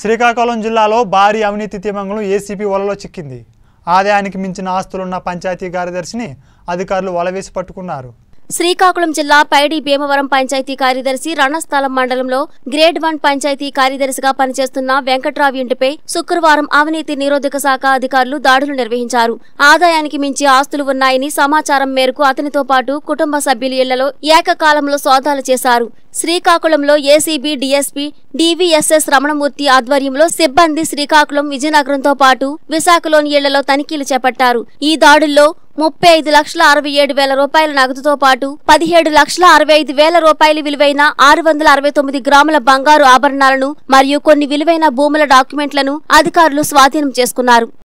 శ్రీకాకుళం జిల్లాలో భారీ అవినీతి తీమంగళం ఏసీపీ వలలో చిక్కింది ఆదాయానికి మించిన ఆస్తులున్న పంచాయతీ కార్యదర్శిని అధికారులు వలవేసి పట్టుకున్నారు శ్రీకాకుళం జిల్లా పైడి భీమవరం పంచాయతీ కార్యదర్శి రణస్థలం మండలంలో గ్రేడ్ వన్ పంచాయతీ కార్యదర్శిగా పనిచేస్తున్న వెంకట్రావు ఇంటిపై శుక్రవారం అవినీతి నిరోధక శాఖ అధికారులు దాడులు నిర్వహించారు ఆదాయానికి మించి ఆస్తులు ఉన్నాయని సమాచారం మేరకు అతనితో పాటు కుటుంబ సభ్యులు ఇళ్లలో ఏకకాలంలో సోదాలు చేశారు శ్రీకాకుళంలో ఏసీబీ డీఎస్పీ డివిఎస్ఎస్ రమణమూర్తి ఆధ్వర్యంలో సిబ్బంది శ్రీకాకుళం విజయనగరంతో పాటు విశాఖలోని ఇళ్లలో తనిఖీలు చేపట్టారు ఈ దాడుల్లో ముప్పై ఐదు లక్షల అరవై ఏడు వేల రూపాయల నగదుతో పాటు పదిహేడు లక్షల అరవై ఐదు వేల రూపాయలు విలువైన ఆరు వందల అరవై తొమ్మిది గ్రాముల బంగారు ఆభరణాలను మరియు కొన్ని విలువైన భూముల డాక్యుమెంట్లను అధికారులు స్వాధీనం చేసుకున్నారు